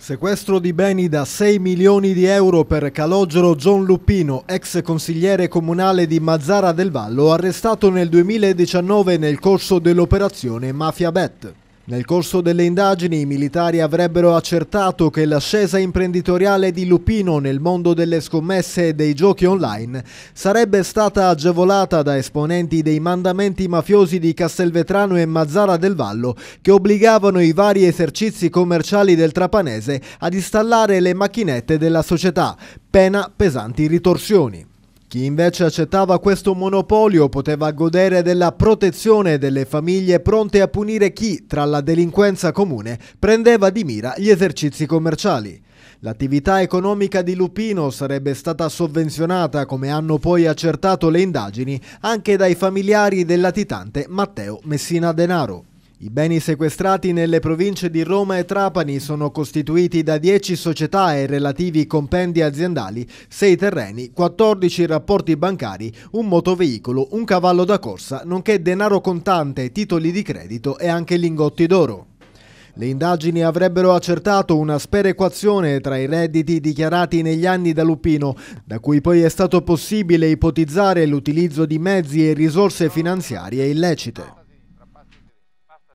Sequestro di beni da 6 milioni di euro per Calogero John Luppino, ex consigliere comunale di Mazzara del Vallo, arrestato nel 2019 nel corso dell'operazione Mafia Bet. Nel corso delle indagini i militari avrebbero accertato che l'ascesa imprenditoriale di Lupino nel mondo delle scommesse e dei giochi online sarebbe stata agevolata da esponenti dei mandamenti mafiosi di Castelvetrano e Mazzara del Vallo che obbligavano i vari esercizi commerciali del Trapanese ad installare le macchinette della società, pena pesanti ritorsioni. Chi invece accettava questo monopolio poteva godere della protezione delle famiglie pronte a punire chi, tra la delinquenza comune, prendeva di mira gli esercizi commerciali. L'attività economica di Lupino sarebbe stata sovvenzionata, come hanno poi accertato le indagini, anche dai familiari del latitante Matteo Messina Denaro. I beni sequestrati nelle province di Roma e Trapani sono costituiti da 10 società e relativi compendi aziendali, 6 terreni, 14 rapporti bancari, un motoveicolo, un cavallo da corsa, nonché denaro contante, titoli di credito e anche lingotti d'oro. Le indagini avrebbero accertato una sperequazione tra i redditi dichiarati negli anni da Lupino, da cui poi è stato possibile ipotizzare l'utilizzo di mezzi e risorse finanziarie illecite.